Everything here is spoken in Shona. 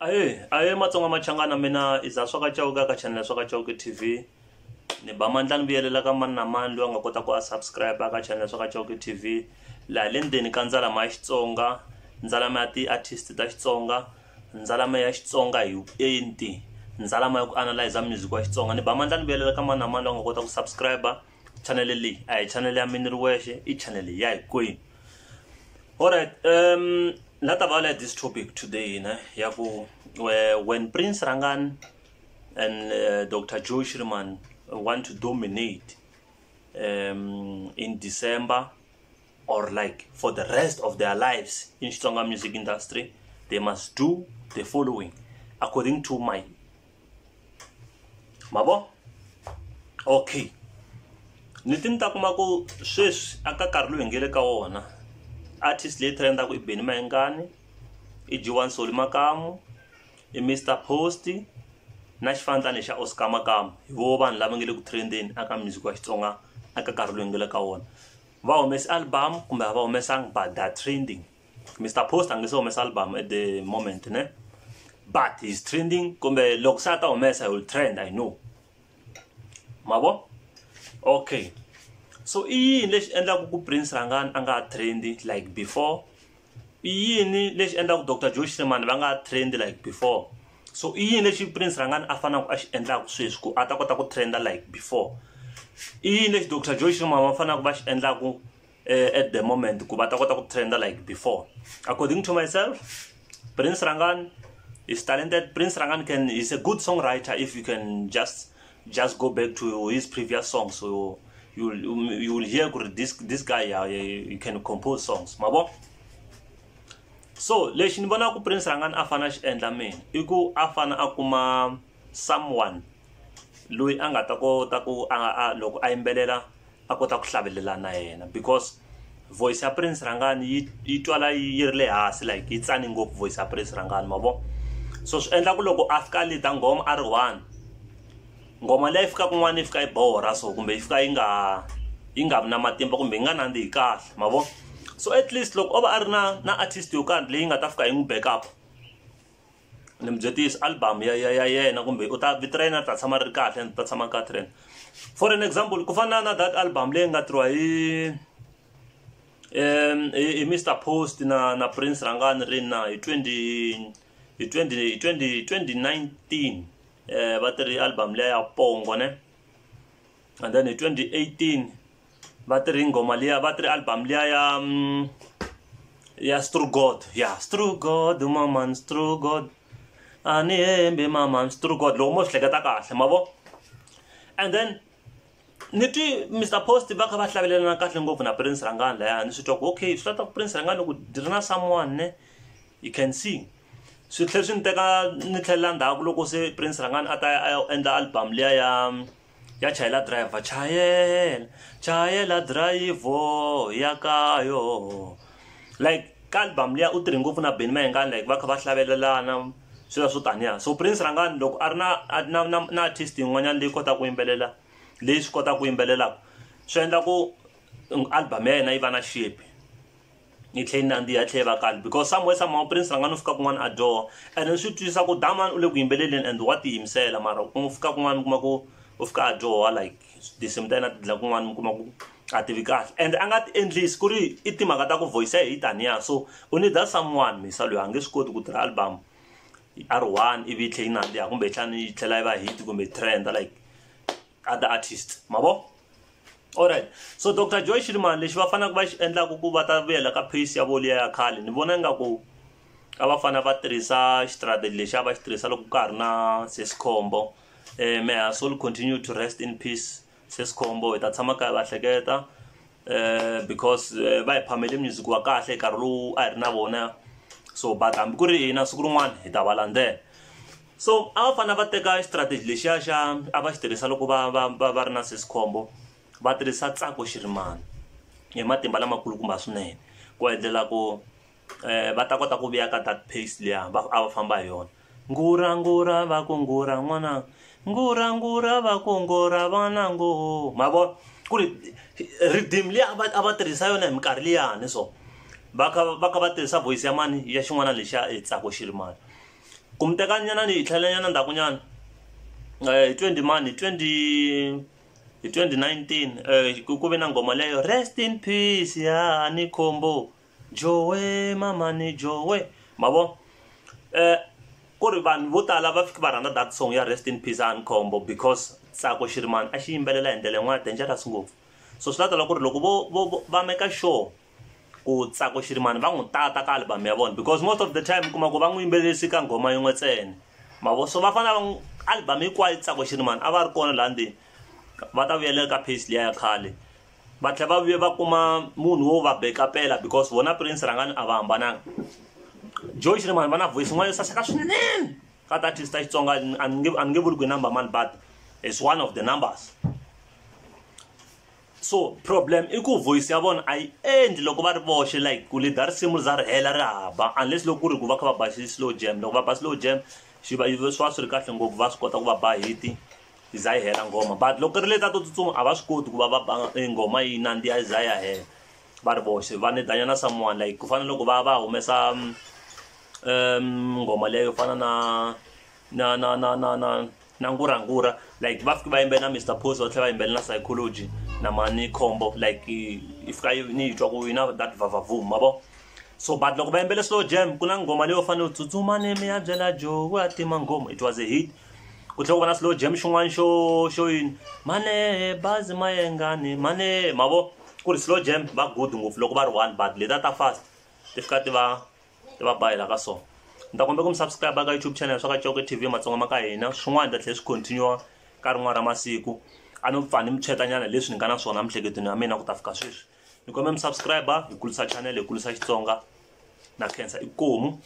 aye aye matsonga machangana mina iza swa ka chauka ka channel swa ka chauka tv ni ba mandla ni vuyelela ka mani na mani loyi a nga kota ku a subscribe ka channel swa ka chauka tv laha le ndzeni ka ndzalama ya xitsonga ndzalama ya ti-artist ta xitsonga ndzalama ya xitsonga hi vuenti ndzalama ya ku analyze music wa xitsonga ni ba mandla ni vuyelela ka mani na mani loyi a nga kota ku subscribe channel leyi a hi channel ya mini ri wexe i channel ya hi kwini alright um, Let's about this topic today. When Prince Rangan and uh, Dr. Joe Sherman want to dominate um, in December or like for the rest of their lives in stronger music industry, they must do the following according to my mabo okay ni ti kuma ku sweswi aka nkarhi lowu hi nge le ka wona artist leyi trendaka i benny mayengani i jiwan soli makamu i mr post na xifandlani xa oscar makamu hi vo vanhu lava nge le ku trendeni aka music wa xitsonga aka nkarhi loyi nga le ka wona va humesi album kumbe a va humesangi but theyare trending mr post a nge se humesa album at the moment ne but he's trending kumbe loko se a ta humesa hi will trend i know mavo okay so i yini lexi endlaka ku prince rangani a nga trendi like before i yini lexi endlaka dr joe shiman va nga trendi like before so i yini lexi prince rangani a fanaku a xi endlaku sweswi ku a ta kota ku trenda like before i yini lexi dr joe shiman va fanaku va xi endlaku eh, at the moment ku va ta kota ku trenda like before according to myself prince rangani is talented prince rangani can is a good song writer if you can just just go back to his previous song so you will you will hear this this guy yeah, you can compose songs mavo so lexi ni vonaka ku prince rhangani a fane a xi endla mina i ku a fane a kuma someone loyi a nga ta kota ku a loko a yimbelela a kota ku hlavelela na yena because voice ya prince rhangani yi yi twala yi ri le hansi like yi tsani ngopfu voice ya prince rhangani mavo so swi endla ku loko a fika leta nghoma a ri one ngoma leyi fika kun'wana yi fika yi bora so kumbe yi fika yi nga yi nga vi na matimba kumbe yi nga nandzi hi kahle ma vo so at least loko o va a ri na na artist yo karhi leyi nga ta fika yi n'wi backup ni mi byetisa albamu ya ya ya yena kumbe u ta vitira yena ta tshama ri kahle ta tshama ka trend for an example ku fana na that album leyi nga tirhiwa hi um hi mr post na na prince rangani ri na hi 20 hi 20 hi 20 2019 eh va tiri album leya ya pongo ne and then hi 2018 va tiri ngoma liya va tiri album liya ya ya strugod mm, ya strugod maman strugod a ni embe maman strugod loko mo swi hleketa kahle ma vo and then ni twi mr post va kha va hlavelelana kahle ngopfu na prince rangani laya ni swi twa ku okay swi lata ku prince rangani loko diri na someone ne you can sing swi tlhela swi ni teka ni tlhelela ndhaku loko se prince rangani a ta a endla albamu liya ya ya chayela driver chayela chayela drayivho ya ka yo like ka albamu liya u tirhi ngopfu na beni mahengani like va kha va hlavelelana swi la swo taniya so prince rangani loko a ri na na na na artist yin'wanyana leyi kotaka ku yimbelela leyi swi kotaka ku yimbelelaka swi endla ku albamu ya yena yi va na xipi ni tlhe ni nandziya tlhe va kani because somewhere somehow prince ranga no fika kun'wana a dyoha and swi twisisa ku daman u le ku yimbeleleni and wa tiyimisela mara u fika kun'wana mi kuma ku u fika a dyoha like tinsimu ta yena tidla kun'wana mi kuma ku a tivi kahle and a nga ti endlisi ku ri i timhaka ta ku voyisa hi taniya so u ni da someone misa loyi a nge swi koti ku tirha album a ri one ivi yi tlhe yi nandziya kumbe yi tlhani yi tlhela yi va hit kumbe trend like other artist ma vo allright so dr joy shirman lexi va faneleke va xi endlaku ku va ta vuyela ka pace ya voliya ya khale ni vona ingaku a va fanele va tirhisa xitrateji lexi a va xi tirhisa loko ka ha ri na sesikhombo um eh, may our soul continue to rest in peace sesikhombo hi ta tshama ka va hleketa um because eh, va hi phamele music wa kahle hi nkarhi lowu a hi ri na vona so but hambi ku ri hina siku rin'wana hi ta va landzela so a va fanele va teka xitrateji lexiya xa a va xi tirhisa loko va va va va ri na sesikhombo va tirhisa tsako xirimana hi matimba lamakulu kumba swinene ku endlela ku um va ta kota ku vuya ka that pace liya a va famba hi yona ngura ngura va ku ngura n'wana ngura ngura va ku ngura vana ngo ma vona ku ri redim liya a va tirhisa yona hi minkarhi liyani so va kha va kha va tirhisa voyisi ya mani ya xin'wana lexiya hi e tsako xirimana kumitekanyana ni hi tlhelanyana ndhakunyana um hi twenty mani hi twenty hi 2019 uh, ku ve na ngoma leyo rest in peace ya ni khombo joe mamani joe mavo uh, eh, ku ri vanhu vo tala va fika va rhandza that song ya rest in peace ya ni khombo because tsako xirimani a xi yimbelela hi ndlela yin'wana dangerous ngopfu so swi la tala ku ri loko vo vo va meka sure ku tsako xirimani va n'wi tata ka album ya vona because most of the time kuma ku va n'wi yimbelerisi ka nghoma yin'we ntsene mavo so va fanele va n'wi album yikwayo tsako xirimani a va ri kona laha ndini va ta vuyela ka pace liya ya khale va tlhela va vuye va kuma munhu wo va bekapela because vona prince rangani a va hambananga joy shrimani va na voice yin'wana yo saseka swinenene ka tatista xitsonga a ni nge vuli ku number mani but is one of the numbers so problem i ku voice ya vona a yi endli loko va ri voxe like ku leda risimu ri za ri hela ri haba unless loko ku ri ku va kha va ba slow jam loko va ba slow jam xiva swi va swi ri kahle ngopfu va swi kota ku va ba hiti iza yi hela ngoma but loko ku ri leta to tsutsuma a va swi koti ku va va ngoma yi nandziya iza ya hela va ri voxe va ni danyana someone like ku fana loko va va humesa um ngoma leyo fana na na na na na na na ngurangura like va fika va yimbele na mr post va tlhela va yimbele na psychology na mani khombo like yi fika ni yi twa ku yi na that vavavum ma vo so but loko va yimbele slow jam ku na ngoma leyo fanele u tsutsuma ni mi ya byela jo wa tima ngoma it was a hit u tlhela ku va na slow jam xin'wana xo xo yini mane bazi mayengani mane mavo ku ri slow jam va good ngopfu loko va ri one but leti a ta fast ti fika ti va ti va bayela ka so ni ta kombe ku mi subscribe ka youtube channel swa ka coke tv matsongoma ka hina swin'wana ta tlhela swi continua ka rin'wana ra masiku a no pfa ni mi chetanyana leswi ni nga na swona emihleketweni ya mina ku ta fika sweswi ni kombe mi subscribe hi kulisa channel hi kulisa xitsonga na khensa i komu